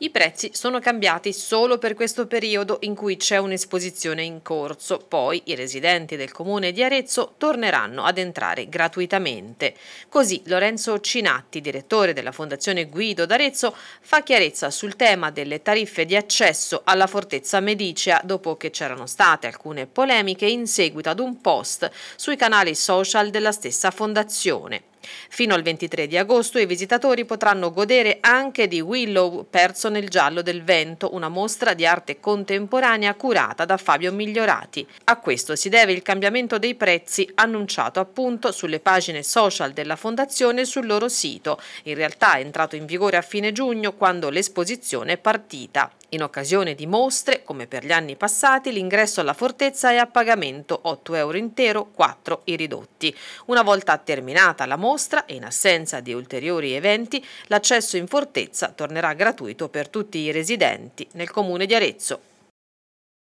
I prezzi sono cambiati solo per questo periodo in cui c'è un'esposizione in corso, poi i residenti del comune di Arezzo torneranno ad entrare gratuitamente. Così Lorenzo Cinatti, direttore della Fondazione Guido d'Arezzo, fa chiarezza sul tema delle tariffe di accesso alla Fortezza Medicea dopo che c'erano state alcune polemiche in seguito ad un post sui canali social della stessa fondazione. Fino al 23 di agosto i visitatori potranno godere anche di Willow perso nel giallo del vento, una mostra di arte contemporanea curata da Fabio Migliorati. A questo si deve il cambiamento dei prezzi annunciato appunto sulle pagine social della fondazione e sul loro sito. In realtà è entrato in vigore a fine giugno quando l'esposizione è partita. In occasione di mostre, come per gli anni passati, l'ingresso alla fortezza è a pagamento 8 euro intero, 4 i ridotti. Una volta terminata la mostra e in assenza di ulteriori eventi, l'accesso in fortezza tornerà gratuito per tutti i residenti nel comune di Arezzo.